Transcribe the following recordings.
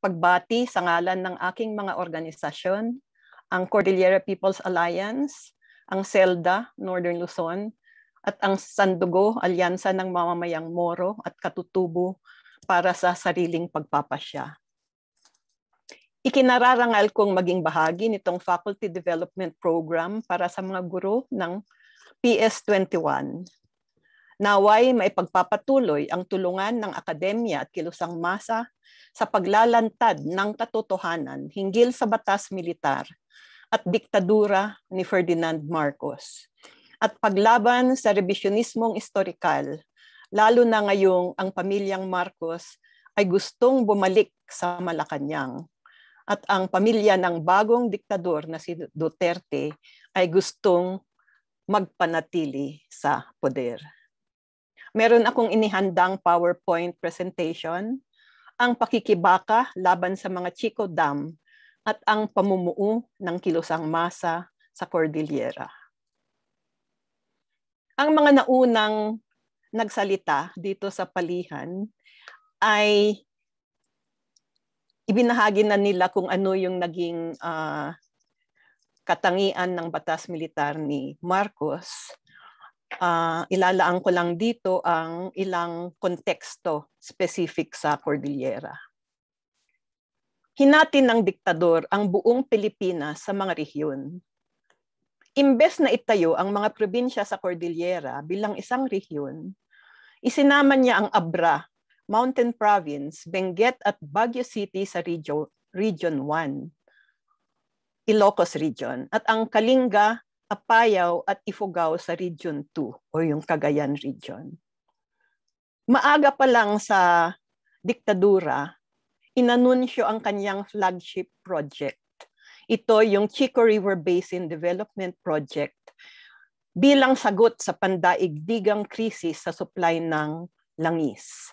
pagbati sa ngalan ng aking mga organisasyon, ang Cordillera People's Alliance, ang SELDA, Northern Luzon, at ang Sandugo, Alyansa ng Mamamayang Moro at Katutubo para sa sariling pagpapasya. Ikinararangal kong maging bahagi nitong Faculty Development Program para sa mga guro ng PS21 Naway maipagpapatuloy ang tulungan ng akademya at kilusang masa sa paglalantad ng katotohanan hinggil sa batas militar at diktadura ni Ferdinand Marcos at paglaban sa revisionismong historikal, lalo na ngayong ang pamilyang Marcos ay gustong bumalik sa Malacanang at ang pamilya ng bagong diktador na si Duterte ay gustong magpanatili sa poder meron akong inihandang PowerPoint presentation, ang pakikibaka laban sa mga Chico Dam at ang pamumuo ng kilosang masa sa Cordillera. Ang mga naunang nagsalita dito sa palihan ay ibinahagi na nila kung ano yung naging uh, katangian ng batas militar ni Marcos uh, ilalaan ko lang dito ang ilang konteksto specific sa Cordillera. Hinati ng diktador ang buong Pilipinas sa mga rehiyon. Imbes na itayo ang mga probinsya sa Cordillera bilang isang rehiyon, isinama niya ang Abra, Mountain Province, Benguet at Baguio City sa region 1, Ilocos Region, at ang Kalinga, Apayao at Ifugao sa Region 2 o yung Cagayan Region. Maaga pa lang sa diktadura, inanunsyo ang kanyang flagship project. Ito yung Chico River Basin Development Project bilang sagot sa pandaigdigang krisis sa supply ng langis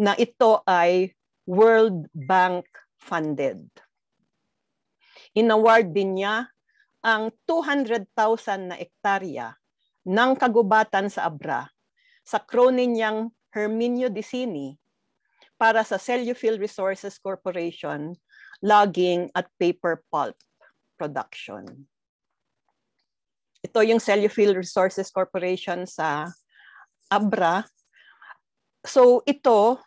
na ito ay World Bank funded. Inaward din niya ang 200,000 na ektarya ng kagubatan sa Abra sa Croninyang Herminio de Sini para sa Cellufield Resources Corporation, logging at paper pulp production. Ito yung Cellufield Resources Corporation sa Abra. So ito,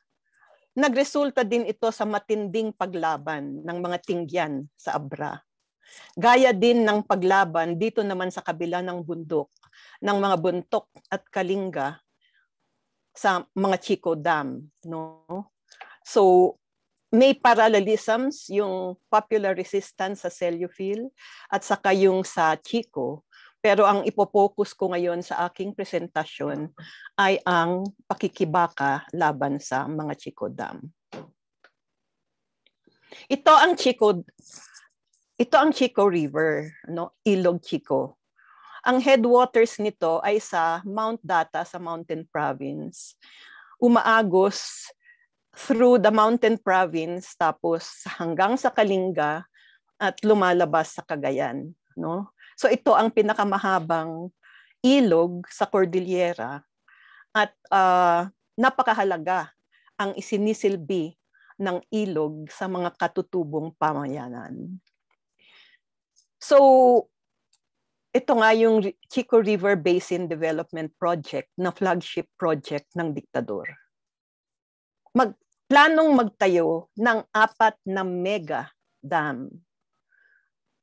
nagresulta din ito sa matinding paglaban ng mga tingyan sa Abra Gaya din ng paglaban dito naman sa kabila ng bundok ng mga buntok at kalinga sa mga Chico Dam, no? So may parallelisms yung popular resistance sa Celluphil at saka yung sa Chico. Pero ang ipopokus ko ngayon sa aking presentasyon ay ang pakikibaka laban sa mga Chico Dam. Ito ang Chico ito ang Chico River, no? Ilog Chico. Ang headwaters nito ay sa Mount Data sa Mountain Province. Umaagos through the Mountain Province tapos hanggang sa Kalinga at lumalabas sa Cagayan, no? So ito ang pinakamahabang ilog sa Cordillera at uh, napakahalaga ang isinisilbi ng ilog sa mga katutubong pamayanan. So, ito nga yung Chico River Basin Development Project na flagship project ng diktador. Mag, planong magtayo ng apat na mega dam.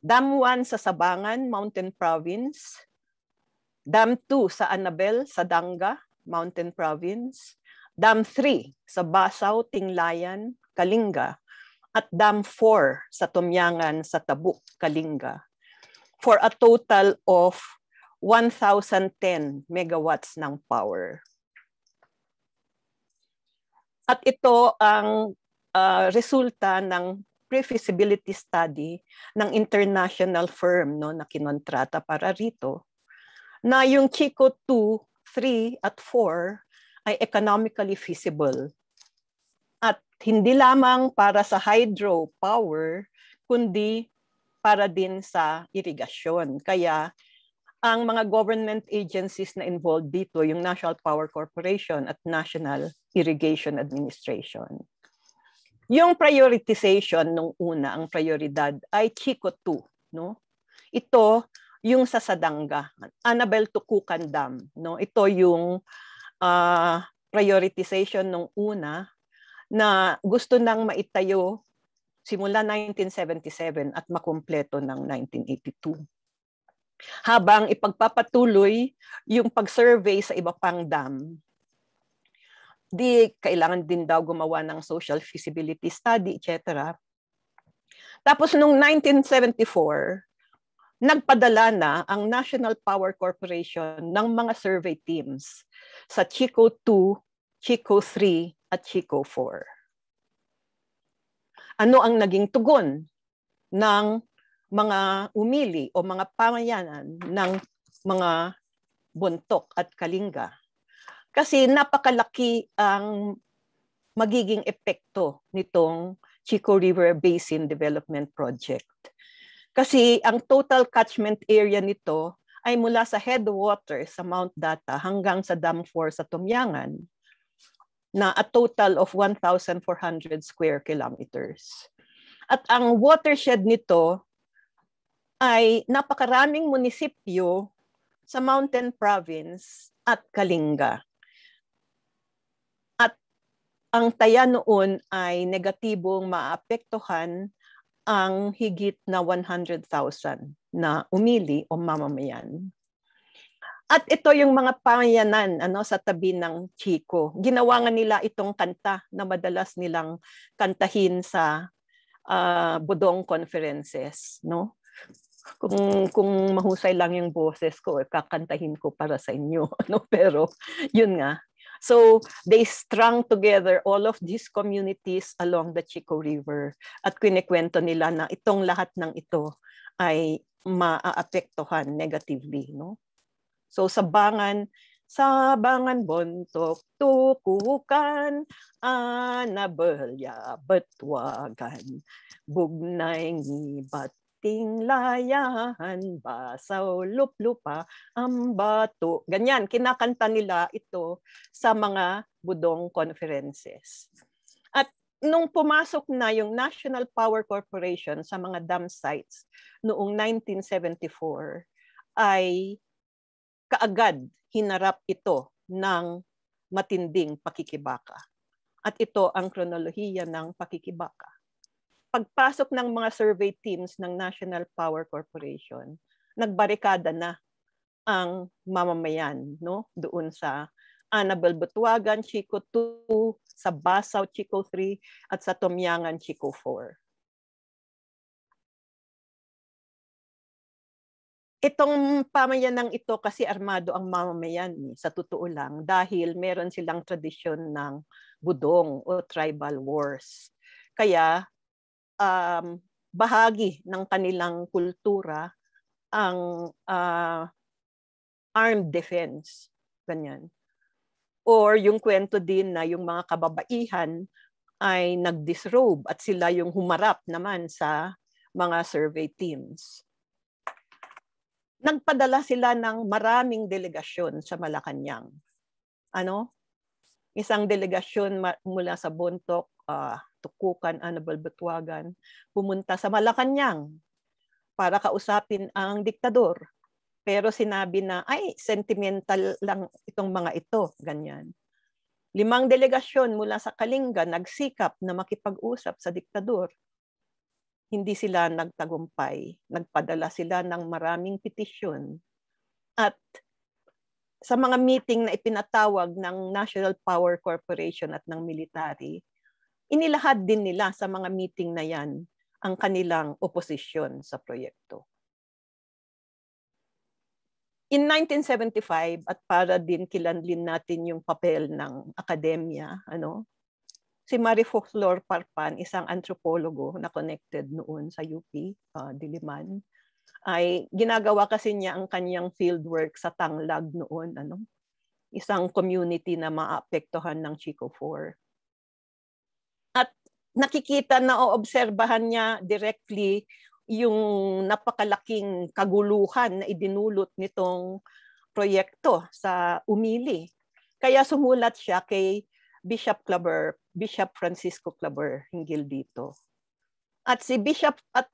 Dam 1 sa Sabangan, Mountain Province. Dam 2 sa Annabel, Sadanga, Mountain Province. Dam 3 sa Basau, Tinglayan, Kalinga, at Dam 4 sa Tumyangan sa Tabuk, Kalinga for a total of 1,010 megawatts ng power. At ito ang uh, resulta ng pre-feasibility study ng international firm no, na kinontrata para rito na yung Chico 2, 3, at 4 ay economically feasible hindi lamang para sa hydropower, kundi para din sa irigasyon. Kaya ang mga government agencies na involved dito, yung National Power Corporation at National Irrigation Administration. Yung prioritization nung una, ang prioridad ay Chico 2. No? Ito, yung sa Sadanga, Annabel Tukukan Dam. No? Ito yung uh, prioritization nung una na gusto nang maitayo simula 1977 at makumpleto ng 1982. Habang ipagpapatuloy yung pag-survey sa iba pang dam, di kailangan din daw gumawa ng social feasibility study, etc. Tapos noong 1974, nagpadala na ang National Power Corporation ng mga survey teams sa Chico 2 Chico 3 at Chico 4. Ano ang naging tugon ng mga umili o mga pamayanan ng mga buntok at kalinga? Kasi napakalaki ang magiging epekto nitong Chico River Basin Development Project. Kasi ang total catchment area nito ay mula sa headwater sa Mount Data hanggang sa Dam 4 sa Tumyangan na a total of 1,400 square kilometers. At ang watershed nito ay napakaraming munisipyo sa Mountain Province at Kalinga. At ang taya noon ay negatibong maapektuhan ang higit na 100,000 na umili o mamamayan. At ito yung mga pamayanan ano, sa tabi ng Chico. Ginawa nga nila itong kanta na madalas nilang kantahin sa uh, ah, Budong conferences. No? Kung, kung mahusay lang yung boses ko, eh, kakantahin ko para sa inyo. No? Pero yun nga. So they strung together all of these communities along the Chico River at kinikwento nila na itong lahat ng ito ay maaapektuhan negatively. No? So sa bangan, sa bangan bontok tukukan, anabelya betwagan, bugnay ngibat tinglayan, basaw luplupa, ang bato. Ganyan, kinakanta nila ito sa mga budong conferences. At nung pumasok na yung National Power Corporation sa mga dam sites noong 1974, ay kaagad hinarap ito ng matinding pakikibaka. At ito ang kronolohiya ng pakikibaka. Pagpasok ng mga survey teams ng National Power Corporation, nagbarikada na ang mamamayan no doon sa Annabel Butuagan, Chico 2, sa Basau, Chico 3, at sa Tomyangan, Chico 4. itong pamayanang ito kasi armado ang mamamayan eh, sa totoo lang dahil meron silang tradisyon ng budong o tribal wars. Kaya um, bahagi ng kanilang kultura ang uh, armed defense. Ganyan. Or yung kwento din na yung mga kababaihan ay nag-disrobe at sila yung humarap naman sa mga survey teams nagpadala sila ng maraming delegasyon sa Malacanang. Ano? Isang delegasyon mula sa Bontok, uh, ah, Tukukan, Anabal Batuagan, pumunta sa Malacanang para kausapin ang diktador. Pero sinabi na, ay, sentimental lang itong mga ito, ganyan. Limang delegasyon mula sa Kalinga nagsikap na makipag-usap sa diktador hindi sila nagtagumpay. Nagpadala sila ng maraming petisyon. At sa mga meeting na ipinatawag ng National Power Corporation at ng military, inilahad din nila sa mga meeting na yan ang kanilang oposisyon sa proyekto. In 1975 at para din kilanlin natin yung papel ng akademya, ano, si Marie Folklore Parpan, isang antropologo na connected noon sa UP, uh, ah, Diliman, ay ginagawa kasi niya ang kanyang fieldwork sa Tanglag noon, ano? isang community na maapektuhan ng Chico 4. At nakikita na oobserbahan niya directly yung napakalaking kaguluhan na idinulot nitong proyekto sa Umili. Kaya sumulat siya kay Bishop Claver, Bishop Francisco Claver hinggil dito. At si Bishop at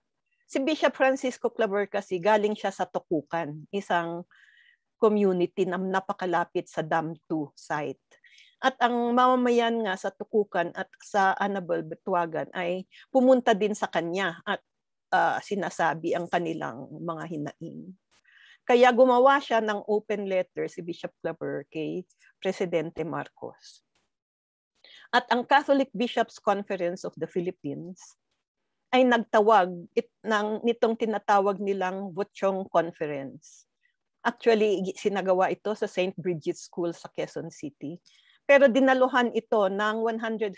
si Bishop Francisco Claver kasi galing siya sa Tukukan, isang community na napakalapit sa Dam 2 site. At ang mamamayan nga sa Tukukan at sa Anabel Betuagan ay pumunta din sa kanya at uh, sinasabi ang kanilang mga hinaing. Kaya gumawa siya ng open letter si Bishop Claver kay Presidente Marcos at ang Catholic Bishops Conference of the Philippines ay nagtawag it, ng nitong tinatawag nilang Wuchong Conference. Actually, sinagawa ito sa St. Bridget School sa Quezon City. Pero dinaluhan ito ng 150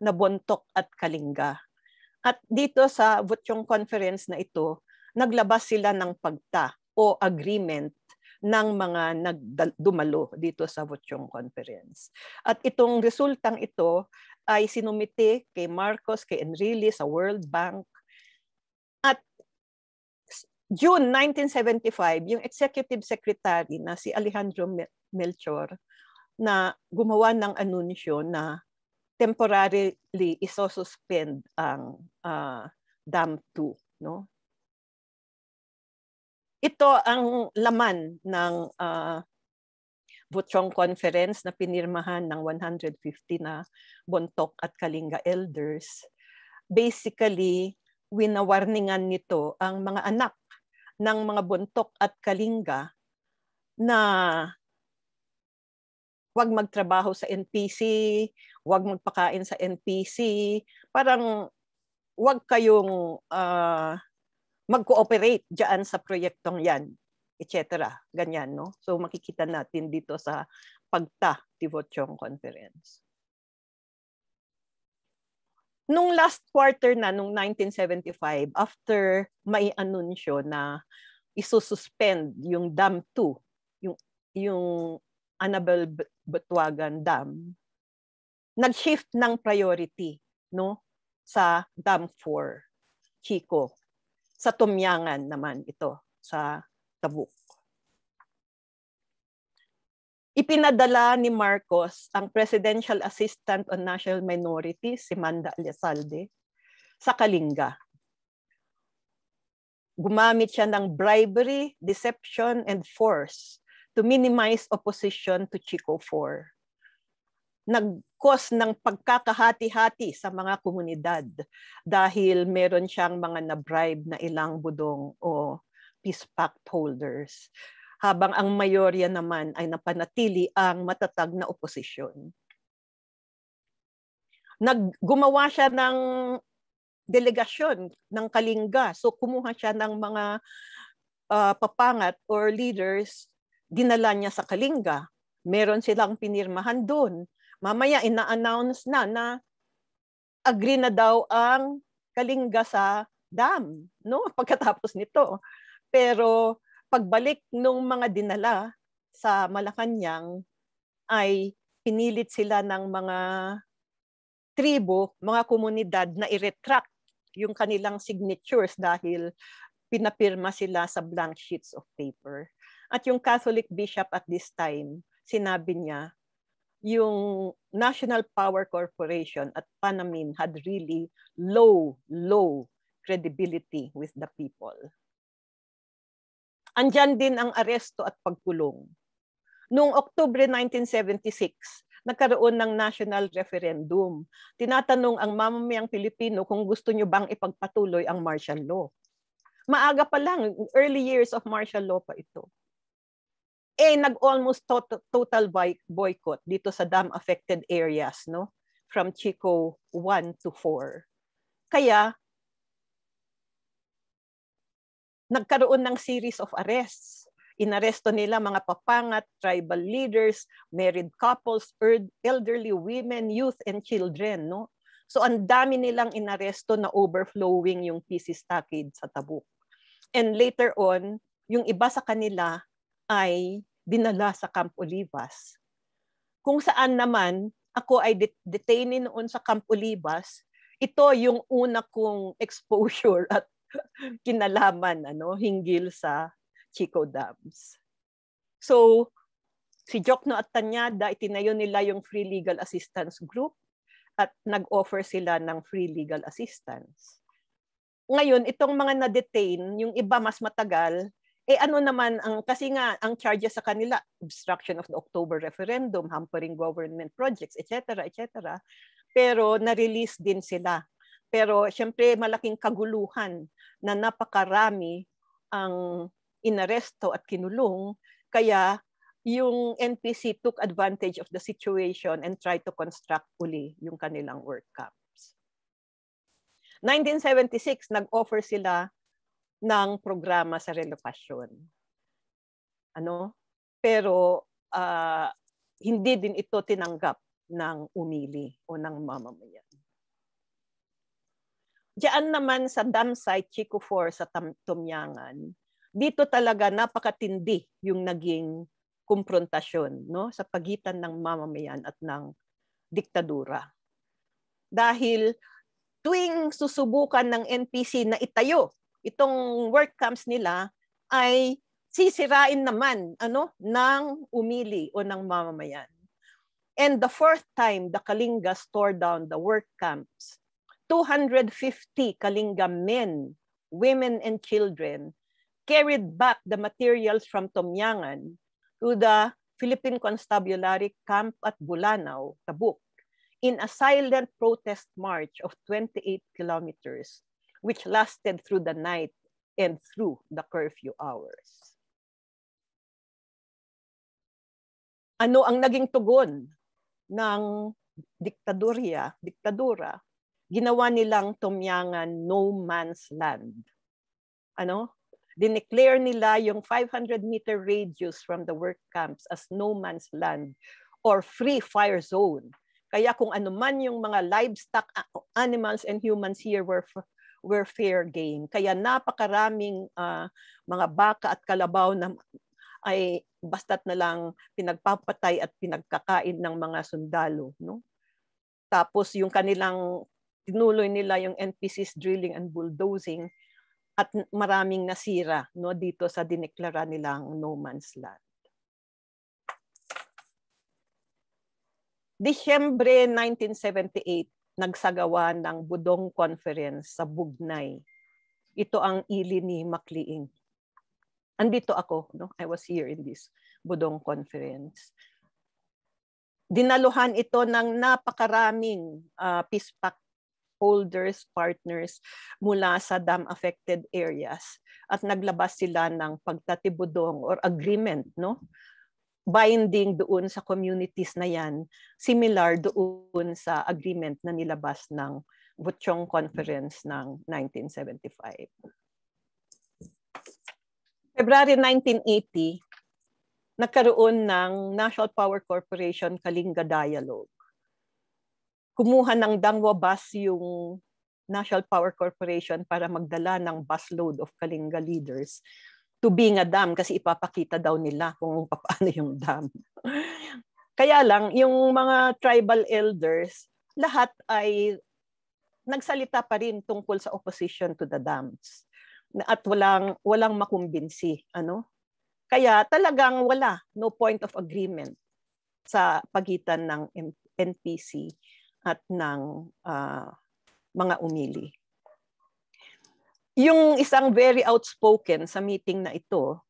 na bontok at kalinga. At dito sa Wuchong Conference na ito, naglabas sila ng pagta o agreement ng mga nagdumalo dito sa Vochong Conference. At itong resultang ito ay sinumite kay Marcos, kay Enrile sa World Bank. At June 1975, yung executive secretary na si Alejandro Melchor na gumawa ng anunsyo na temporarily isosuspend ang uh, dam 2 no ito ang laman ng uh, ah, Butchong Conference na pinirmahan ng 150 na Bontok at Kalinga elders. Basically, winawarningan nito ang mga anak ng mga Bontok at Kalinga na huwag magtrabaho sa NPC, huwag magpakain sa NPC, parang huwag kayong uh, mag-cooperate diyan sa proyektong 'yan, etc. Ganyan, no? So makikita natin dito sa Pagta Tivochong Conference. Nung last quarter na, nung 1975, after may anunsyo na isususpend yung Dam 2, yung, yung Annabel Butuagan Dam, nag-shift ng priority no, sa Dam 4, Chico. Sa Tumyangan naman ito, sa Tabuk. Ipinadala ni Marcos ang Presidential Assistant on National Minorities, si Manda Alisalde, sa Kalinga. Gumamit siya ng bribery, deception, and force to minimize opposition to Chico 4. Nag nagkos ng pagkakahati-hati sa mga komunidad dahil meron siyang mga na-bribe na ilang budong o peace pact holders habang ang mayorya naman ay napanatili ang matatag na oposisyon. Naggumawa siya ng delegasyon ng Kalinga. So kumuha siya ng mga uh, papangat or leaders, dinala niya sa Kalinga. Meron silang pinirmahan doon. Mamaya ina-announce na na agree na daw ang Kalinga sa dam, no? Pagkatapos nito. Pero pagbalik nung mga dinala sa Malacanang ay pinilit sila ng mga tribo, mga komunidad na i-retract yung kanilang signatures dahil pinapirma sila sa blank sheets of paper. At yung Catholic bishop at this time, sinabi niya, yung National Power Corporation at Panamin had really low, low credibility with the people. Andyan din ang aresto at pagkulong. Noong Oktubre 1976, nagkaroon ng national referendum. Tinatanong ang mamamayang Pilipino kung gusto nyo bang ipagpatuloy ang martial law. Maaga pa lang, early years of martial law pa ito eh nag-almost total, total boycott dito sa dam affected areas no from Chico 1 to 4. Kaya nagkaroon ng series of arrests. Inaresto nila mga papangat, tribal leaders, married couples, elderly women, youth and children no. So ang dami nilang inaresto na overflowing yung PC stockade sa Tabuk. And later on, yung iba sa kanila ay dinala sa Camp Olivas. Kung saan naman ako ay detained noon sa Camp Olivas, ito yung una kong exposure at kinalaman ano hinggil sa Chico Dams. So si Jokno at Tanyada itinayo nila yung Free Legal Assistance Group at nag-offer sila ng free legal assistance. Ngayon, itong mga na-detain, yung iba mas matagal, eh ano naman ang kasi nga ang charges sa kanila obstruction of the October referendum, hampering government projects, etc., etc. Pero na-release din sila. Pero syempre malaking kaguluhan na napakarami ang inaresto at kinulong kaya yung NPC took advantage of the situation and tried to construct uli yung kanilang work camps. 1976, nag-offer sila ng programa sa relokasyon. Ano? Pero uh, hindi din ito tinanggap ng umili o ng mamamayan. Diyan naman sa dam site Chico 4 sa Tam- Tumyangan, dito talaga napakatindi yung naging kumprontasyon no sa pagitan ng mamamayan at ng diktadura. Dahil tuwing susubukan ng NPC na itayo itong work camps nila ay sisirain naman ano ng umili o ng mamamayan. And the fourth time the Kalinga tore down the work camps, 250 Kalinga men, women and children carried back the materials from Tomyangan to the Philippine Constabulary Camp at Bulanao, Tabuk, in a silent protest march of 28 kilometers which lasted through the night and through the curfew hours. Ano ang naging tugon ng diktadorya, diktadura? Ginawa nilang tumyangan no man's land. Ano? Dineclare nila yung 500 meter radius from the work camps as no man's land or free fire zone. Kaya kung ano man yung mga livestock, animals and humans here were were fair game. Kaya napakaraming uh, mga baka at kalabaw na ay basta't na lang pinagpapatay at pinagkakain ng mga sundalo. No? Tapos yung kanilang, tinuloy nila yung NPCs drilling and bulldozing at maraming nasira no, dito sa dineklara nilang no man's land. Disyembre 1978, nagsagawa ng Budong Conference sa Bugnay. Ito ang ili ni Makliing. Andito ako, no? I was here in this Budong Conference. Dinaluhan ito ng napakaraming uh, peace pact holders, partners mula sa dam-affected areas at naglabas sila ng pagtatibudong or agreement no binding doon sa communities na yan, similar doon sa agreement na nilabas ng Butchong Conference ng 1975. February 1980, nagkaroon ng National Power Corporation Kalinga Dialogue. Kumuha ng Dangwa Bus yung National Power Corporation para magdala ng busload of Kalinga leaders to being a dam kasi ipapakita daw nila kung paano yung dam. Kaya lang, yung mga tribal elders, lahat ay nagsalita pa rin tungkol sa opposition to the dams at walang walang makumbinsi ano kaya talagang wala no point of agreement sa pagitan ng NPC at ng uh, mga umili yung isang very outspoken sa meeting na ito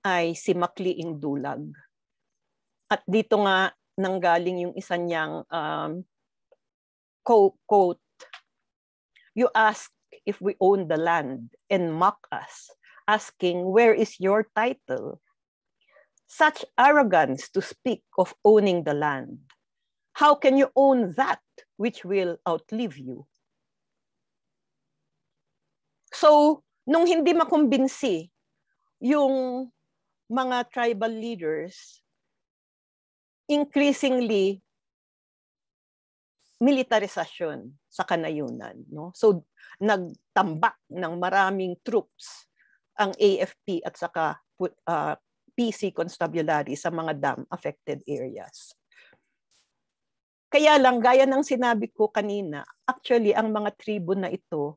ay si Makliing Dulag. At dito nga nanggaling yung isa niyang um, quote, You ask if we own the land and mock us, asking, where is your title? Such arrogance to speak of owning the land. How can you own that which will outlive you? So, nung hindi makumbinsi yung mga tribal leaders, increasingly militarization sa kanayunan. No? So, nagtambak ng maraming troops ang AFP at saka uh, ah, PC Constabulary sa mga dam-affected areas. Kaya lang, gaya ng sinabi ko kanina, actually, ang mga tribo na ito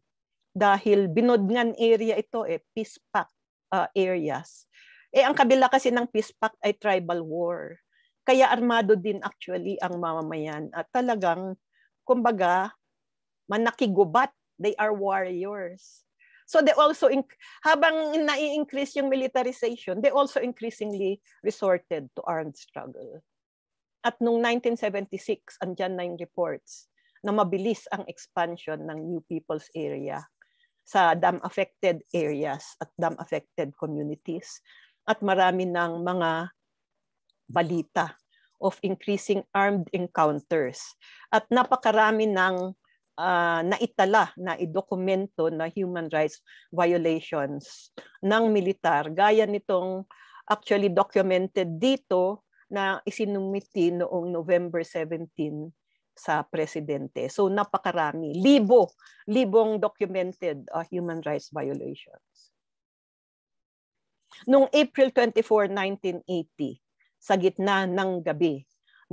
dahil binodngan area ito eh, peace pact uh, areas. Eh ang kabila kasi ng peace pact ay tribal war. Kaya armado din actually ang mamamayan at talagang kumbaga manakigubat. They are warriors. So they also, habang nai-increase yung militarization, they also increasingly resorted to armed struggle. At nung 1976, andyan na yung reports na mabilis ang expansion ng New People's Area sa dam-affected areas at dam-affected communities. At marami ng mga balita of increasing armed encounters. At napakarami ng uh, naitala na idokumento na human rights violations ng militar gaya nitong actually documented dito na isinumiti noong November 17 sa presidente. So napakarami, libo, libong documented uh, human rights violations. Noong April 24, 1980, sa gitna ng gabi,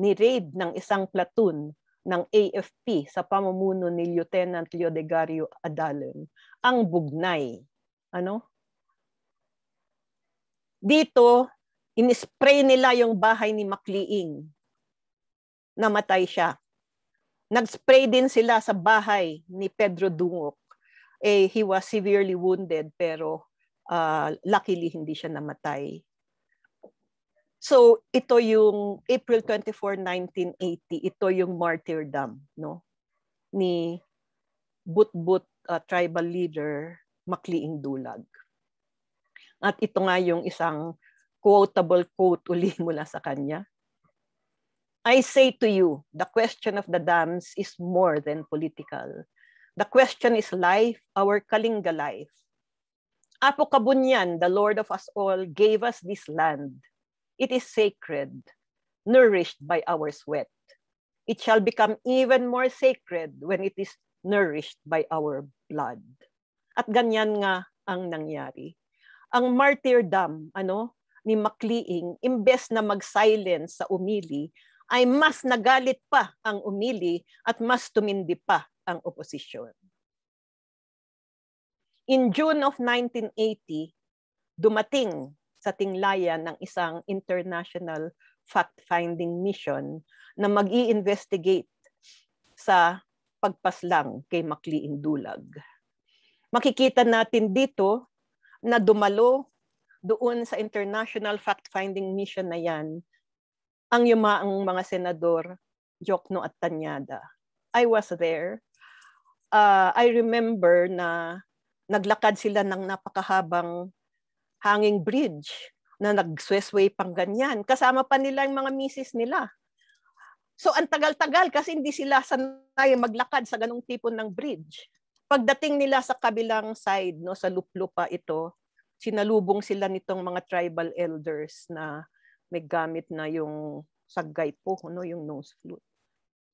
ni-raid ng isang platoon ng AFP sa pamumuno ni Lieutenant Leodegario Adalon ang Bugnay. Ano? Dito, in-spray nila yung bahay ni Makliing. Namatay siya. Nag-spray din sila sa bahay ni Pedro Dungok. Eh, he was severely wounded pero uh, luckily hindi siya namatay. So ito yung April 24, 1980, ito yung martyrdom no ni Butbut uh, tribal leader Makliing Dulag. At ito nga yung isang quotable quote uli mula sa kanya. I say to you, the question of the dams is more than political. The question is life, our Kalinga life. Apo Kabunyan, the Lord of us all, gave us this land. It is sacred, nourished by our sweat. It shall become even more sacred when it is nourished by our blood. At ganyan nga ang nangyari. Ang martyrdom ano, ni Makliing, imbes na mag-silence sa umili, ay mas nagalit pa ang umili at mas tumindi pa ang oposisyon. In June of 1980, dumating sa tinglayan ng isang international fact-finding mission na mag investigate sa pagpaslang kay Makliin Dulag. Makikita natin dito na dumalo doon sa international fact-finding mission na yan ang yumaang mga senador Jokno at Tanyada. I was there. Uh, I remember na naglakad sila ng napakahabang hanging bridge na nagswesway pang ganyan. Kasama pa nila yung mga misis nila. So ang tagal-tagal kasi hindi sila sanay maglakad sa ganong tipo ng bridge. Pagdating nila sa kabilang side, no, sa luplupa ito, sinalubong sila nitong mga tribal elders na may gamit na yung saggay po, no, yung nose flute.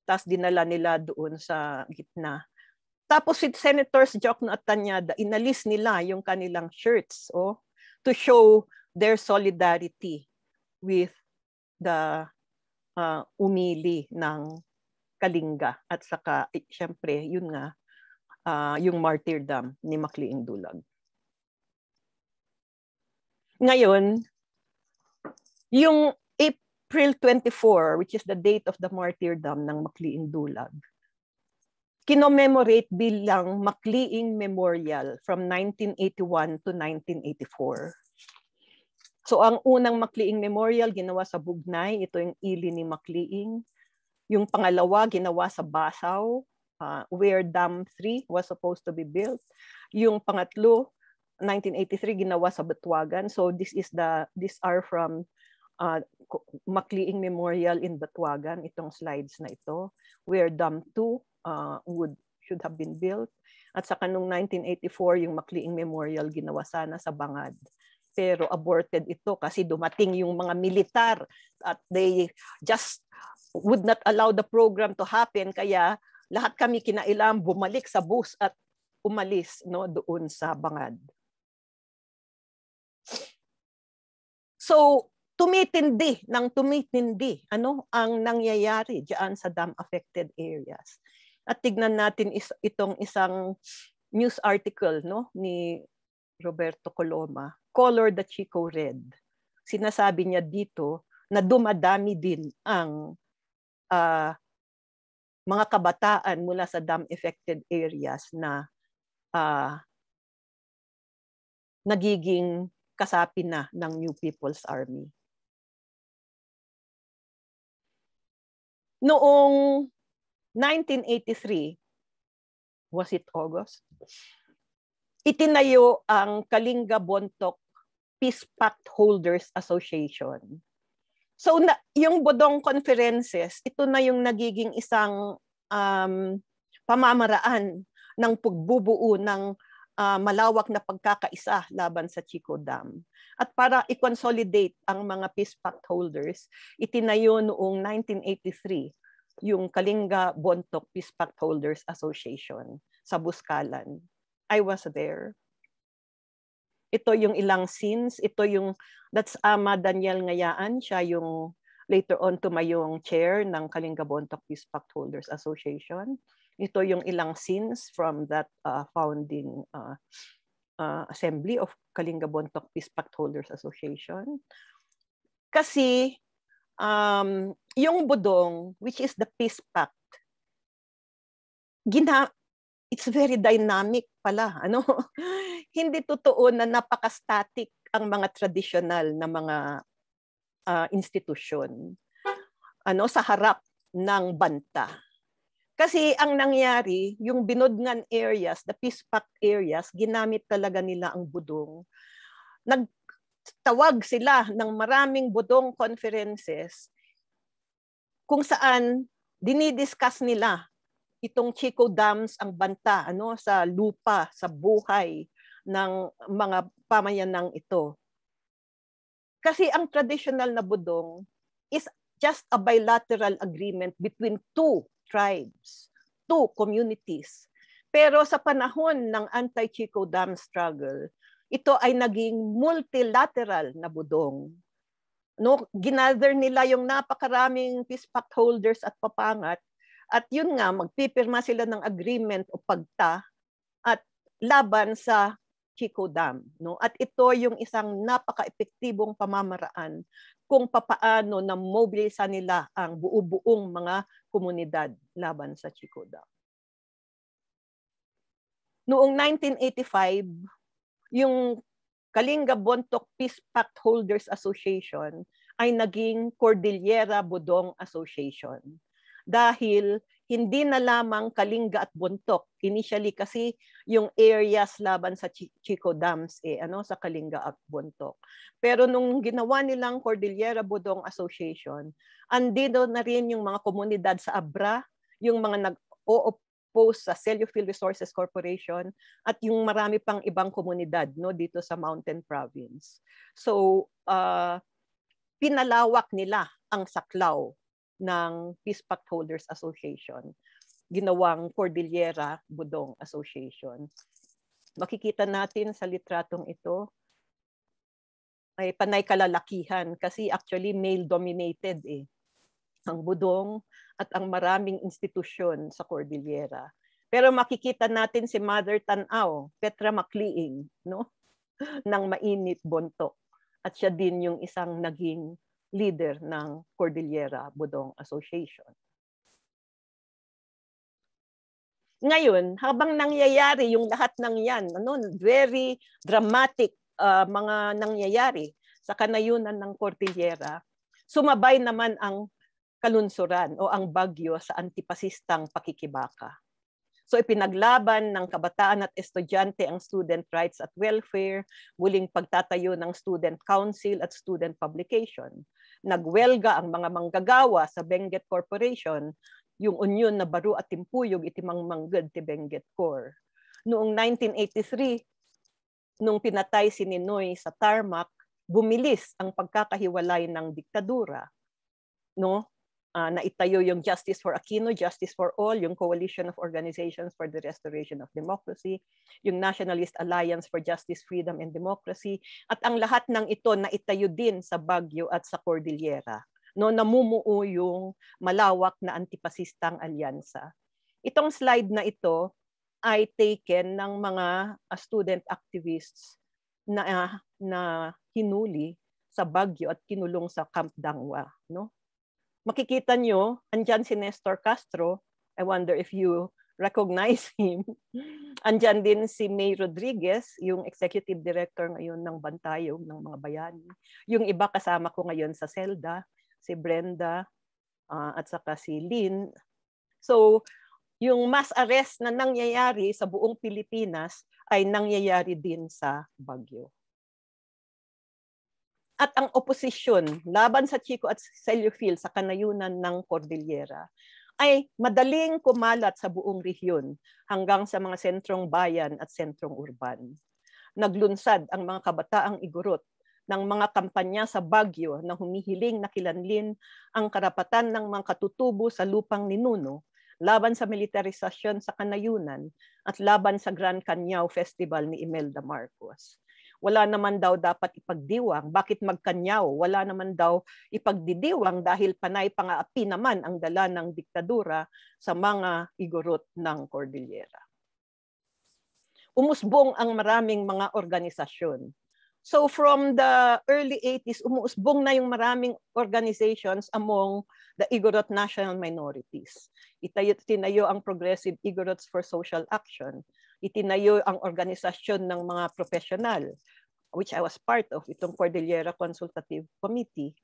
Tapos dinala nila doon sa gitna. Tapos si Senators Jokno at Tanyada, inalis nila yung kanilang shirts oh, to show their solidarity with the uh, umili ng Kalinga at saka eh, syempre yun nga uh, yung martyrdom ni Makliing Dulag. Ngayon, yung April 24, which is the date of the martyrdom ng Makliing Dulag, kinomemorate bilang Makliing Memorial from 1981 to 1984. So ang unang Makliing Memorial ginawa sa Bugnay, ito yung ili ni Makliing. Yung pangalawa ginawa sa Basaw, uh, where Dam 3 was supposed to be built. Yung pangatlo, 1983 ginawa sa Batwagan. So this is the these are from uh, Makliing Memorial in Batwagan, itong slides na ito, where Dam 2 uh, would should have been built. At saka noong 1984, yung Makliing Memorial ginawa sana sa Bangad. Pero aborted ito kasi dumating yung mga militar at they just would not allow the program to happen. Kaya lahat kami kinailam bumalik sa bus at umalis no doon sa Bangad. So tumitindi ng tumitindi ano ang nangyayari diyan sa dam affected areas. At tignan natin is, itong isang news article no ni Roberto Coloma, Color the Chico Red. Sinasabi niya dito na dumadami din ang uh, mga kabataan mula sa dam affected areas na uh, nagiging kasapi na ng New People's Army. noong 1983, was it August? Itinayo ang Kalinga Bontok Peace Pact Holders Association. So na, yung Bodong Conferences, ito na yung nagiging isang um, pamamaraan ng pagbubuo ng uh, malawak na pagkakaisa laban sa Chico Dam. At para i-consolidate ang mga peace pact holders, itinayo noong 1983 yung Kalinga Bontok Peace Pact Holders Association sa Buscalan. I was there. Ito yung ilang scenes. Ito yung, that's Ama Daniel Ngayaan. Siya yung later on tumayong chair ng Kalinga Bontok Peace Pact Holders Association. Ito yung ilang scenes from that uh, founding uh, uh, assembly of Kalinga Bontok Peace Pact Holders Association. Kasi um, yung budong, which is the peace pact, gina it's very dynamic pala ano hindi totoo na napaka-static ang mga traditional na mga uh, institusyon ano sa harap ng banta kasi ang nangyari, yung binodngan areas, the peace pispak areas, ginamit talaga nila ang budong. Nagtawag sila ng maraming budong conferences kung saan dinidiscuss nila itong Chico Dams ang banta ano sa lupa, sa buhay ng mga pamayanang ito. Kasi ang traditional na budong is just a bilateral agreement between two tribes to communities. Pero sa panahon ng anti-Chico Dam struggle, ito ay naging multilateral na budong. No, ginather nila yung napakaraming peace pact holders at papangat at yun nga magpipirma sila ng agreement o pagta at laban sa Chico Dam. No? At ito yung isang napaka-epektibong pamamaraan kung papaano na mobilisa nila ang buo-buong mga komunidad laban sa Chico Dam. Noong 1985, yung Kalinga Bontok Peace Pact Holders Association ay naging Cordillera Budong Association dahil hindi na lamang Kalinga at Buntok. Initially kasi yung areas laban sa Chico Dams eh ano sa Kalinga at Buntok. Pero nung ginawa nilang Cordillera Budong Association, andito na rin yung mga komunidad sa Abra, yung mga nag oppose sa Cellufield Resources Corporation at yung marami pang ibang komunidad no dito sa Mountain Province. So, uh, pinalawak nila ang saklaw ng Peace Pact Holders Association, ginawang Cordillera Budong Association. Makikita natin sa litratong ito ay panay kalalakihan kasi actually male-dominated eh ang budong at ang maraming institusyon sa Cordillera. Pero makikita natin si Mother Tanaw, Petra Macleing, no? ng mainit bontok. At siya din yung isang naging leader ng Cordillera Budong Association. Ngayon, habang nangyayari yung lahat ng yan, ano, very dramatic uh, mga nangyayari sa kanayunan ng Cordillera, sumabay naman ang kalunsuran o ang bagyo sa antipasistang pakikibaka. So ipinaglaban ng kabataan at estudyante ang student rights at welfare, muling pagtatayo ng student council at student publication. Nagwelga ang mga manggagawa sa Benguet Corporation, yung union na baro at timpuyog iti manggad ti Benguet Corp. Noong 1983, nung pinatay si Ninoy sa tarmac, bumilis ang pagkakahiwalay ng diktadura. No? uh, itayo yung Justice for Aquino, Justice for All, yung Coalition of Organizations for the Restoration of Democracy, yung Nationalist Alliance for Justice, Freedom, and Democracy, at ang lahat ng ito na itayo din sa Baguio at sa Cordillera no namumuo yung malawak na antipasistang alyansa. Itong slide na ito ay taken ng mga uh, student activists na uh, na hinuli sa Baguio at kinulong sa Camp Dangwa, no? makikita nyo, andyan si Nestor Castro. I wonder if you recognize him. Andyan din si May Rodriguez, yung executive director ngayon ng Bantayog, ng mga bayani. Yung iba kasama ko ngayon sa Selda, si Brenda, uh, at saka si Lynn. So, yung mass arrest na nangyayari sa buong Pilipinas ay nangyayari din sa Bagyo at ang oposisyon laban sa Chico at Celiophil sa kanayunan ng Cordillera ay madaling kumalat sa buong rehiyon hanggang sa mga sentrong bayan at sentrong urban. Naglunsad ang mga kabataang igurot ng mga kampanya sa Baguio na humihiling na kilanlin ang karapatan ng mga katutubo sa lupang ninuno laban sa militarisasyon sa Kanayunan at laban sa Grand Canyao Festival ni Imelda Marcos. Wala naman daw dapat ipagdiwang. Bakit magkanyaw? Wala naman daw ipagdidiwang dahil panay pangaapi naman ang dala ng diktadura sa mga igorot ng Cordillera. Umusbong ang maraming mga organisasyon. So from the early 80s, umusbong na yung maraming organizations among the Igorot national minorities. Itayo, tinayo ang Progressive Igorots for Social Action itinayo ang organisasyon ng mga profesional, which I was part of, itong Cordillera Consultative Committee.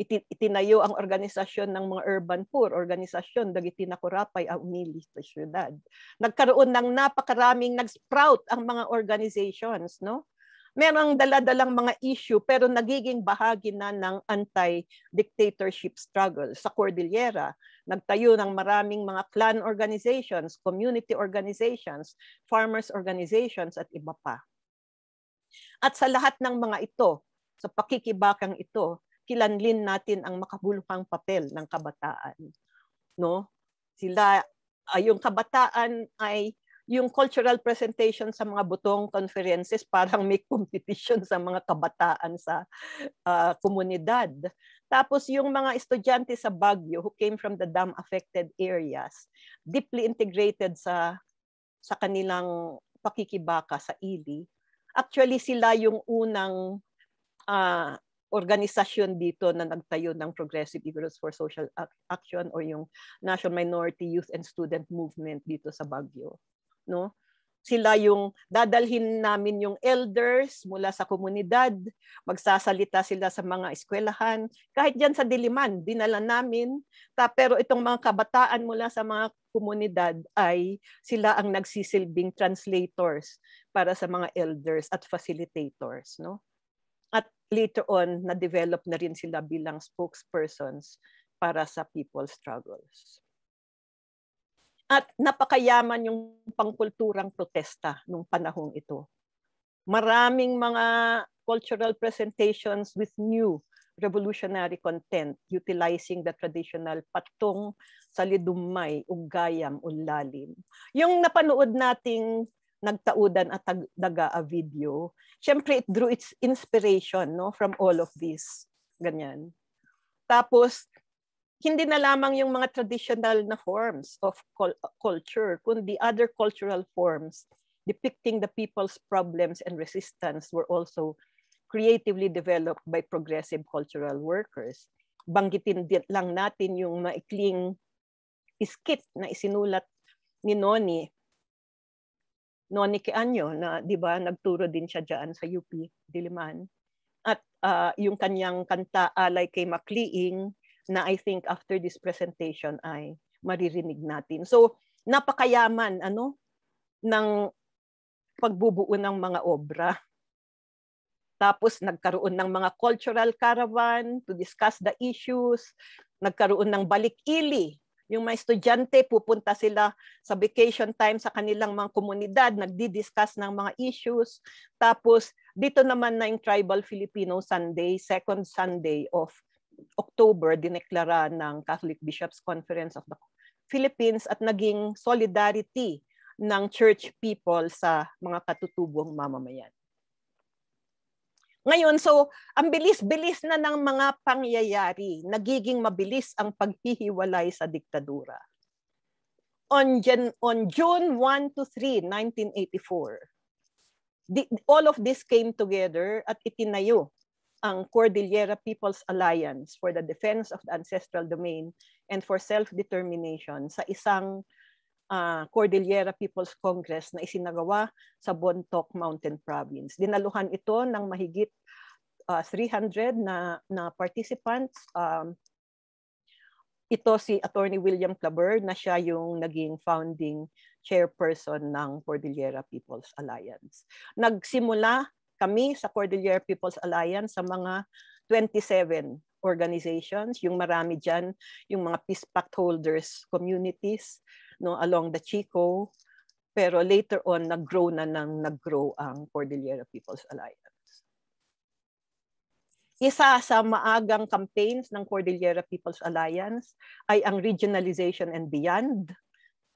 Itinayo ang organisasyon ng mga urban poor, organisasyon dagiti na kurapay ang umili sa syudad. Nagkaroon ng napakaraming, nag-sprout ang mga organizations, no? merong daladalang mga issue pero nagiging bahagi na ng anti-dictatorship struggle. Sa Cordillera, nagtayo ng maraming mga clan organizations, community organizations, farmers organizations at iba pa. At sa lahat ng mga ito, sa pakikibakang ito, kilanlin natin ang makabuluhang papel ng kabataan. No? Sila, ay ah, yung kabataan ay yung cultural presentation sa mga butong conferences parang may competition sa mga kabataan sa uh, komunidad. Tapos yung mga estudyante sa Baguio who came from the dam affected areas, deeply integrated sa sa kanilang pakikibaka sa ili. Actually sila yung unang uh, organisasyon dito na nagtayo ng Progressive Heroes for Social Action or yung National Minority Youth and Student Movement dito sa Baguio no? Sila yung dadalhin namin yung elders mula sa komunidad, magsasalita sila sa mga eskwelahan, kahit diyan sa Diliman, dinala namin. Ta, pero itong mga kabataan mula sa mga komunidad ay sila ang nagsisilbing translators para sa mga elders at facilitators, no? At later on, na-develop na rin sila bilang spokespersons para sa people's struggles. At napakayaman yung pangkulturang protesta nung panahong ito. Maraming mga cultural presentations with new revolutionary content utilizing the traditional patong, salidumay, ugayam, ulalim. Yung napanood nating nagtaudan at daga a video, syempre it drew its inspiration no, from all of this. Ganyan. Tapos, hindi na lamang yung mga traditional na forms of culture, kundi other cultural forms depicting the people's problems and resistance were also creatively developed by progressive cultural workers. Banggitin lang natin yung maikling skit na isinulat ni Noni. Noni Keanyo na 'di ba nagturo din siya diyan sa UP Diliman at uh, yung kanyang kanta Alay kay Makliing na I think after this presentation ay maririnig natin. So, napakayaman ano ng pagbubuo ng mga obra. Tapos nagkaroon ng mga cultural caravan to discuss the issues. Nagkaroon ng balik-ili. Yung mga estudyante, pupunta sila sa vacation time sa kanilang mga komunidad, nagdi-discuss ng mga issues. Tapos dito naman na yung Tribal Filipino Sunday, second Sunday of October, dineklara ng Catholic Bishops Conference of the Philippines at naging solidarity ng church people sa mga katutubong mamamayan. Ngayon, so ang bilis-bilis na ng mga pangyayari, nagiging mabilis ang paghihiwalay sa diktadura. On, Jan- on June 1 to 3, 1984, the, all of this came together at itinayo ang Cordillera People's Alliance for the Defense of the Ancestral Domain and for Self-Determination sa isang uh, Cordillera People's Congress na isinagawa sa Bontoc Mountain Province. Dinaluhan ito ng mahigit uh, ah, 300 na, na participants. Um, ito si Attorney William Clabber na siya yung naging founding chairperson ng Cordillera People's Alliance. Nagsimula kami sa Cordillera People's Alliance sa mga 27 organizations, yung marami diyan, yung mga peace pact holders communities no along the Chico, pero later on naggrow na nang naggrow ang Cordillera People's Alliance. Isa sa maagang campaigns ng Cordillera People's Alliance ay ang regionalization and beyond.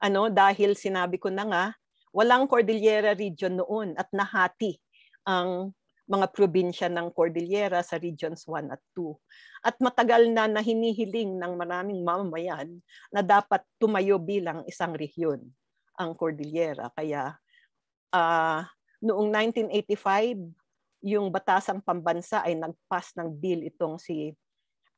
Ano, dahil sinabi ko na nga, walang Cordillera region noon at nahati ang mga probinsya ng Cordillera sa Regions 1 at 2. At matagal na na hinihiling ng maraming mamamayan na dapat tumayo bilang isang rehiyon ang Cordillera. Kaya uh, noong 1985, yung batasang pambansa ay nagpas ng bill itong si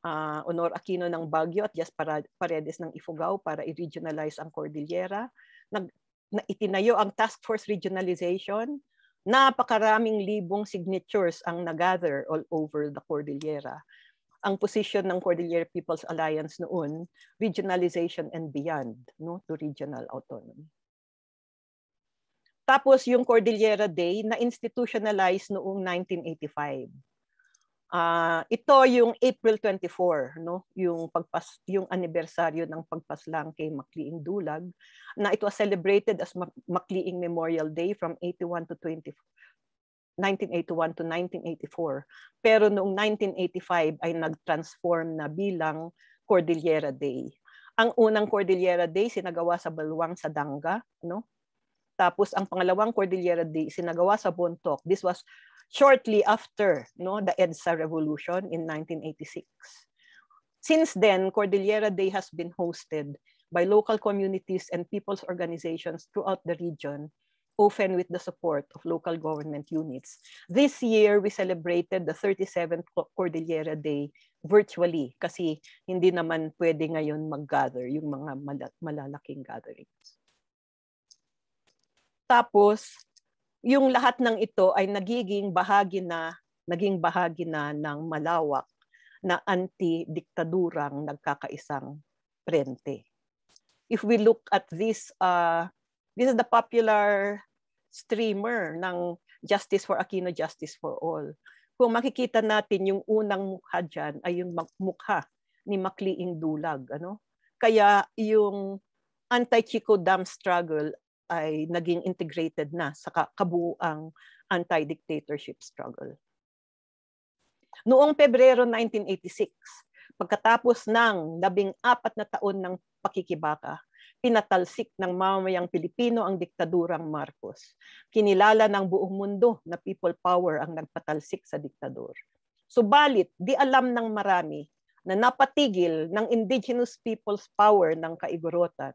uh, Honor Aquino ng Baguio at Yas Paredes ng Ifugao para i-regionalize ang Cordillera. Nag, na, itinayo ang Task Force Regionalization napakaraming libong signatures ang nagather all over the Cordillera. Ang position ng Cordillera People's Alliance noon, regionalization and beyond no, to regional autonomy. Tapos yung Cordillera Day na institutionalized noong 1985 Uh, ito yung April 24, no? yung, pagpas, yung anibersaryo ng pagpaslang kay Macliing Dulag, na it was celebrated as Macliing Memorial Day from 81 to 20, 1981 to 1984. Pero noong 1985 ay nagtransform na bilang Cordillera Day. Ang unang Cordillera Day sinagawa sa Baluang sa Danga, no? Tapos ang pangalawang Cordillera Day sinagawa sa Bontoc. This was shortly after no, the EDSA revolution in 1986. Since then, Cordillera Day has been hosted by local communities and people's organizations throughout the region, often with the support of local government units. This year, we celebrated the 37th Cordillera Day virtually kasi hindi naman pwede ngayon mag-gather yung mga malalaking gatherings. Tapos, yung lahat ng ito ay nagiging bahagi na naging bahagi na ng malawak na anti-diktadurang nagkakaisang prente. If we look at this, uh, this is the popular streamer ng Justice for Aquino, Justice for All. Kung makikita natin yung unang mukha dyan ay yung mukha ni Makliing Dulag. Ano? Kaya yung anti-Chico Dam struggle ay naging integrated na sa kabuuang anti-dictatorship struggle. Noong Pebrero 1986, pagkatapos ng labing apat na taon ng pakikibaka, pinatalsik ng mamayang Pilipino ang diktadurang Marcos. Kinilala ng buong mundo na people power ang nagpatalsik sa diktador. Subalit, di alam ng marami na napatigil ng indigenous people's power ng kaigorotan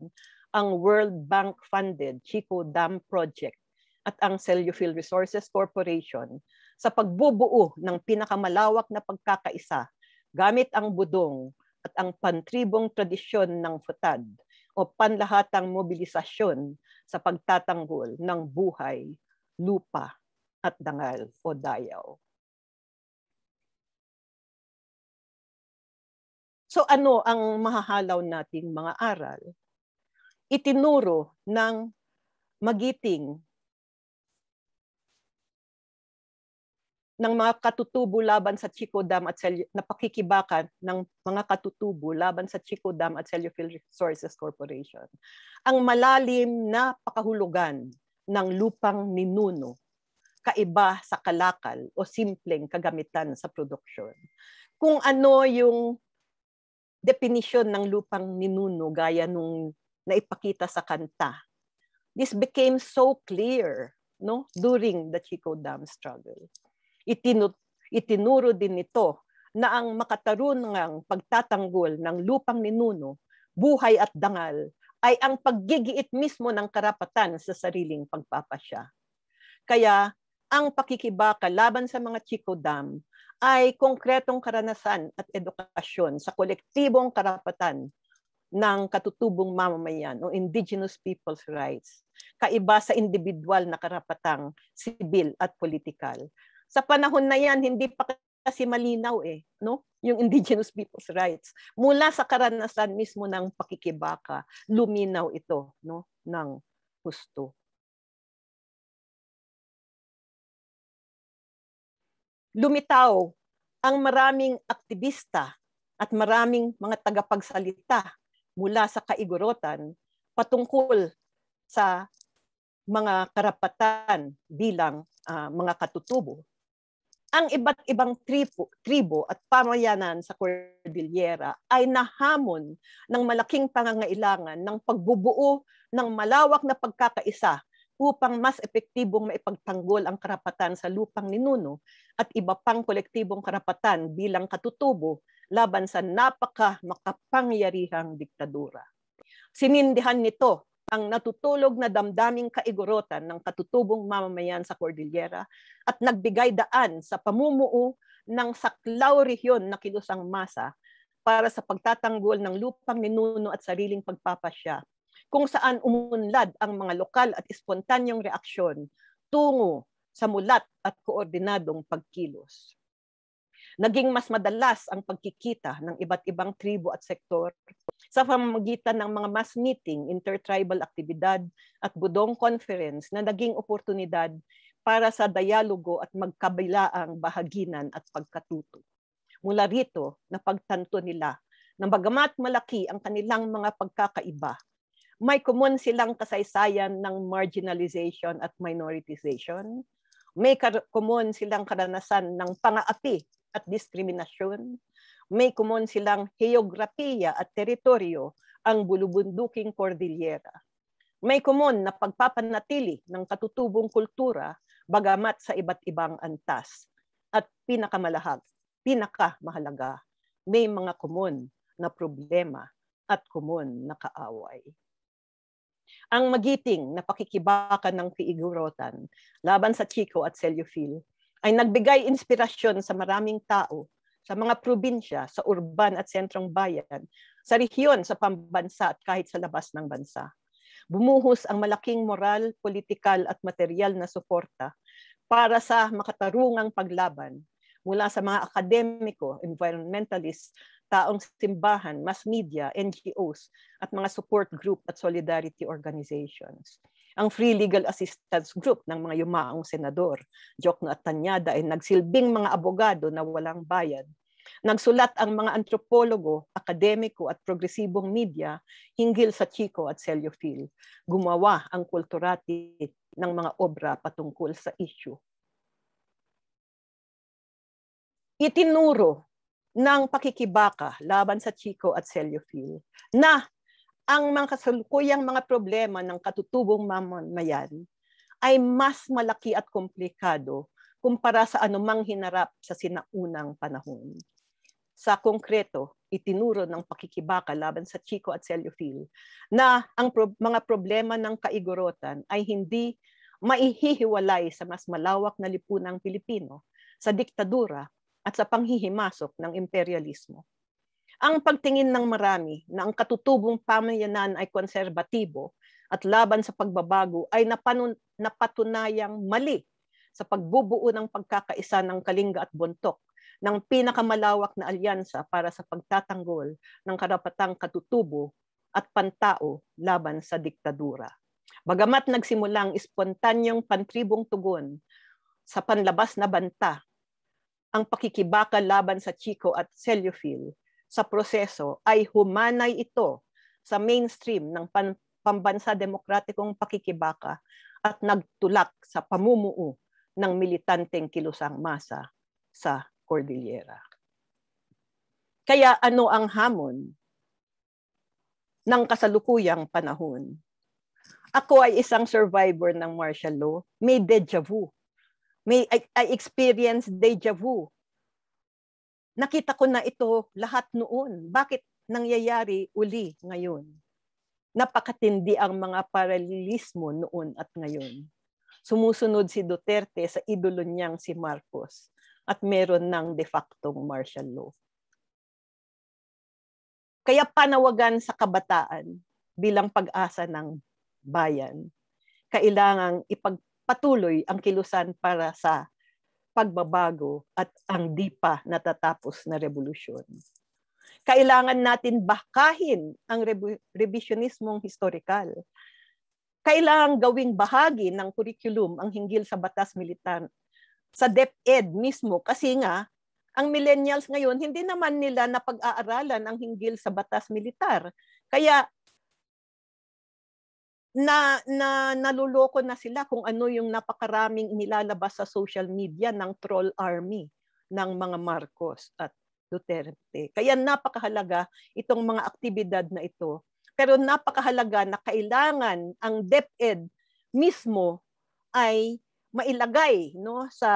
ang World Bank-funded Chico Dam Project at ang Cellufield Resources Corporation sa pagbubuo ng pinakamalawak na pagkakaisa gamit ang budong at ang pantribong tradisyon ng FUTAD o panlahatang mobilisasyon sa pagtatanggol ng buhay, lupa at dangal o dayaw. So ano ang mahahalaw nating mga aral? itinuro ng magiting ng mga katutubo laban sa Chico Dam at Cel- na pakikibakan ng mga katutubo laban sa Chico Dam at Cellufield Resources Corporation. Ang malalim na pakahulugan ng lupang ninuno, kaiba sa kalakal o simpleng kagamitan sa produksyon. Kung ano yung definition ng lupang ninuno gaya nung na ipakita sa kanta. This became so clear no during the Chico Dam struggle. Itinut itinuro din nito na ang makatarungang pagtatanggol ng lupang ninuno, buhay at dangal ay ang paggigiit mismo ng karapatan sa sariling pagpapasya. Kaya ang pakikibaka laban sa mga Chico Dam ay konkretong karanasan at edukasyon sa kolektibong karapatan ng katutubong mamamayan o indigenous people's rights, kaiba sa individual na karapatang civil at political. Sa panahon na yan, hindi pa kasi malinaw eh, no? Yung indigenous people's rights. Mula sa karanasan mismo ng pakikibaka, luminaw ito, no? ng husto. Lumitaw ang maraming aktivista at maraming mga tagapagsalita mula sa kaigurutan patungkol sa mga karapatan bilang uh, mga katutubo. Ang iba't ibang tribo, tribo at pamayanan sa Cordillera ay nahamon ng malaking pangangailangan ng pagbubuo ng malawak na pagkakaisa upang mas epektibong maipagtanggol ang karapatan sa lupang ninuno at iba pang kolektibong karapatan bilang katutubo laban sa napaka makapangyarihang diktadura. Sinindihan nito ang natutulog na damdaming kaigurutan ng katutubong mamamayan sa Cordillera at nagbigay daan sa pamumuo ng saklaw rehiyon na kilusang masa para sa pagtatanggol ng lupang ninuno at sariling pagpapasya kung saan umunlad ang mga lokal at espontanyong reaksyon tungo sa mulat at koordinadong pagkilos. Naging mas madalas ang pagkikita ng iba't ibang tribo at sektor sa pamamagitan ng mga mass meeting, intertribal aktibidad at budong conference na naging oportunidad para sa dialogo at magkabilaang bahaginan at pagkatuto. Mula rito, napagtanto nila na bagamat malaki ang kanilang mga pagkakaiba, may common silang kasaysayan ng marginalization at minoritization, may common silang karanasan ng pangaapi at diskriminasyon. May kumon silang heograpiya at teritoryo ang bulubunduking cordillera. May kumon na pagpapanatili ng katutubong kultura bagamat sa iba't ibang antas. At pinakamalahag, pinakamahalaga, may mga kumon na problema at kumon na kaaway. Ang magiting na pakikibakan ng kiigurotan laban sa Chico at Celiophil ay nagbigay inspirasyon sa maraming tao sa mga probinsya, sa urban at sentrong bayan, sa rehiyon, sa pambansa at kahit sa labas ng bansa. Bumuhos ang malaking moral, politikal at material na suporta para sa makatarungang paglaban mula sa mga akademiko, environmentalists, taong simbahan, mass media, NGOs, at mga support group at solidarity organizations. Ang Free Legal Assistance Group ng mga yumaong senador, Jokno at Tanyada ay nagsilbing mga abogado na walang bayad Nagsulat ang mga antropologo, akademiko at progresibong media hinggil sa Chico at Celiophil. Gumawa ang kulturati ng mga obra patungkol sa issue. Itinuro ng pakikibaka laban sa Chico at Celiophil na ang mga kasalukuyang mga problema ng katutubong mamamayan ay mas malaki at komplikado kumpara sa anumang hinarap sa sinaunang panahon. Sa konkreto, itinuro ng pakikibaka laban sa Chico at Celiophil na ang pro- mga problema ng kaigurutan ay hindi maihihiwalay sa mas malawak na lipunang Pilipino sa diktadura at sa panghihimasok ng imperialismo. Ang pagtingin ng marami na ang katutubong pamayanan ay konserbatibo at laban sa pagbabago ay napanun- napatunayang mali sa pagbubuo ng pagkakaisa ng kalinga at buntok ng pinakamalawak na alyansa para sa pagtatanggol ng karapatang katutubo at pantao laban sa diktadura. Bagamat nagsimulang espontanyong pantribong tugon sa panlabas na banta ang pakikibaka laban sa Chico at Cellophil sa proseso ay humanay ito sa mainstream ng pan- pambansa demokratikong pakikibaka at nagtulak sa pamumuo ng militanteng kilusang masa sa Cordillera. Kaya ano ang hamon ng kasalukuyang panahon? Ako ay isang survivor ng martial law. May deja vu may, I, I experienced deja vu. Nakita ko na ito lahat noon. Bakit nangyayari uli ngayon? Napakatindi ang mga paralelismo noon at ngayon. Sumusunod si Duterte sa idolo niyang si Marcos at meron ng de facto martial law. Kaya panawagan sa kabataan bilang pag-asa ng bayan, kailangang ipag patuloy ang kilusan para sa pagbabago at ang di pa natatapos na revolusyon. Kailangan natin bakahin ang revisionismong historical. Kailangan gawing bahagi ng curriculum ang hinggil sa batas militar sa DepEd mismo kasi nga ang millennials ngayon hindi naman nila napag-aaralan ang hinggil sa batas militar. Kaya na, na naluloko na sila kung ano yung napakaraming nilalabas sa social media ng troll army ng mga Marcos at Duterte. Kaya napakahalaga itong mga aktibidad na ito. Pero napakahalaga na kailangan ang DepEd mismo ay mailagay no sa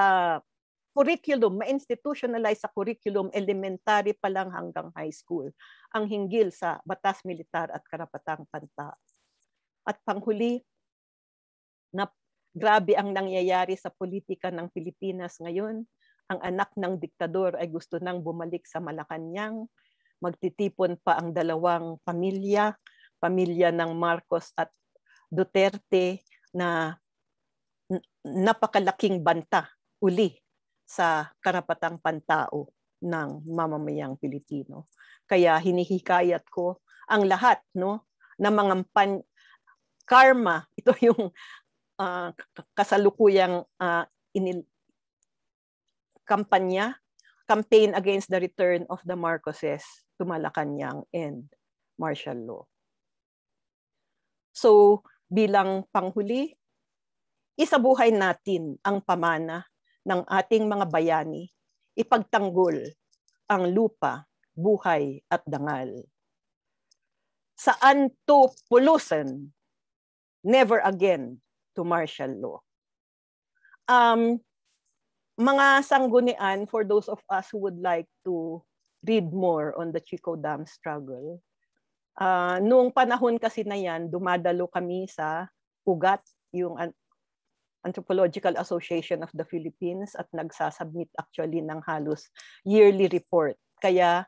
curriculum, ma-institutionalize sa curriculum elementary pa lang hanggang high school ang hinggil sa batas militar at karapatang panta at panghuli, na grabe ang nangyayari sa politika ng Pilipinas ngayon. Ang anak ng diktador ay gusto nang bumalik sa Malacanang. Magtitipon pa ang dalawang pamilya, pamilya ng Marcos at Duterte na napakalaking banta uli sa karapatang pantao ng mamamayang Pilipino. Kaya hinihikayat ko ang lahat no na mga karma. Ito yung uh, kasalukuyang uh, inil kampanya, campaign against the return of the Marcoses to Malacanang and martial law. So, bilang panghuli, isabuhay natin ang pamana ng ating mga bayani, ipagtanggol ang lupa, buhay at dangal. Saan to pulusan never again to martial law. Um, mga sanggunian, for those of us who would like to read more on the Chico Dam struggle, uh, noong panahon kasi na yan, dumadalo kami sa ugat, yung Anthropological Association of the Philippines at nagsasubmit actually ng halos yearly report. Kaya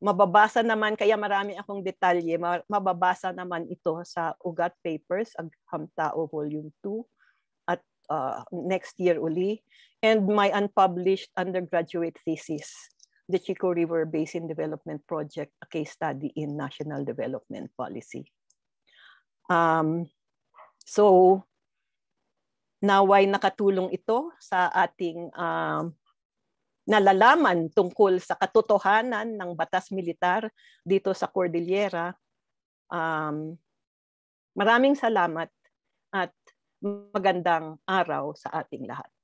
mababasa naman, kaya marami akong detalye, mababasa naman ito sa Ugat Papers, Aghamtao Volume 2, at uh, next year uli, and my unpublished undergraduate thesis, the Chico River Basin Development Project, a case study in national development policy. Um, so, naway nakatulong ito sa ating um, nalalaman tungkol sa katotohanan ng batas militar dito sa Cordillera. Um, maraming salamat at magandang araw sa ating lahat.